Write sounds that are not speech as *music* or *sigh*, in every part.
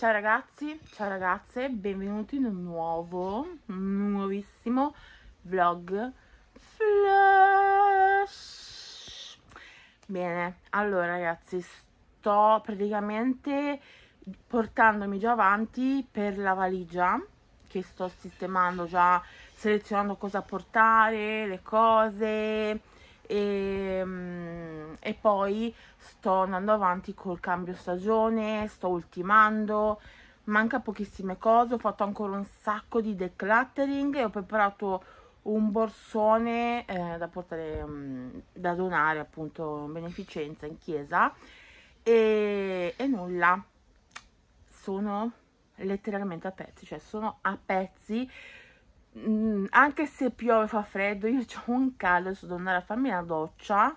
Ciao ragazzi, ciao ragazze, benvenuti in un nuovo, nuovissimo vlog flash. Bene, allora ragazzi, sto praticamente portandomi già avanti per la valigia che sto sistemando già, selezionando cosa portare, le cose e ehm, e poi sto andando avanti col cambio stagione, sto ultimando, manca pochissime cose, ho fatto ancora un sacco di decluttering e ho preparato un borsone eh, da portare, mm, da donare appunto in beneficenza in chiesa e, e nulla, sono letteralmente a pezzi, cioè sono a pezzi mm, anche se piove fa freddo io *laughs* ho un caldo adesso devo andare a farmi una doccia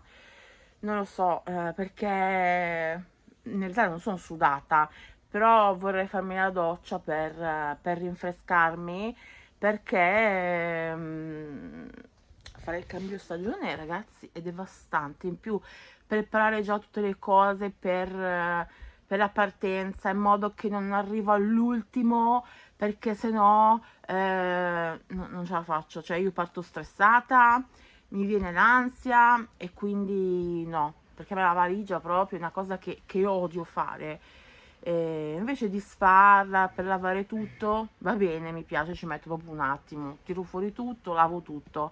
non lo so, eh, perché in realtà non sono sudata, però vorrei farmi la doccia per, eh, per rinfrescarmi, perché ehm, fare il cambio stagione, ragazzi, è devastante. In più, preparare già tutte le cose per, eh, per la partenza, in modo che non arrivo all'ultimo, perché se eh, no eh, non ce la faccio. Cioè, io parto stressata, mi viene l'ansia e quindi no, perché la valigia proprio è una cosa che, che odio fare. E invece di sfarla per lavare tutto, va bene, mi piace, ci metto proprio un attimo, tiro fuori tutto, lavo tutto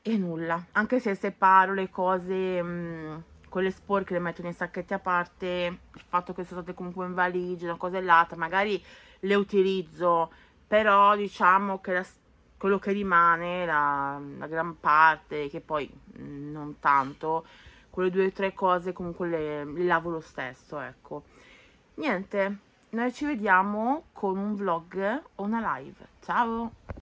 e nulla. Anche se separo le cose, mh, quelle sporche le metto nei sacchetti a parte, il fatto che sono state comunque in valigia, una cosa e l'altra, magari le utilizzo, però diciamo che la quello che rimane, la, la gran parte, che poi mm, non tanto, quelle due o tre cose comunque le, le lavo lo stesso, ecco. Niente, noi ci vediamo con un vlog o una live. Ciao!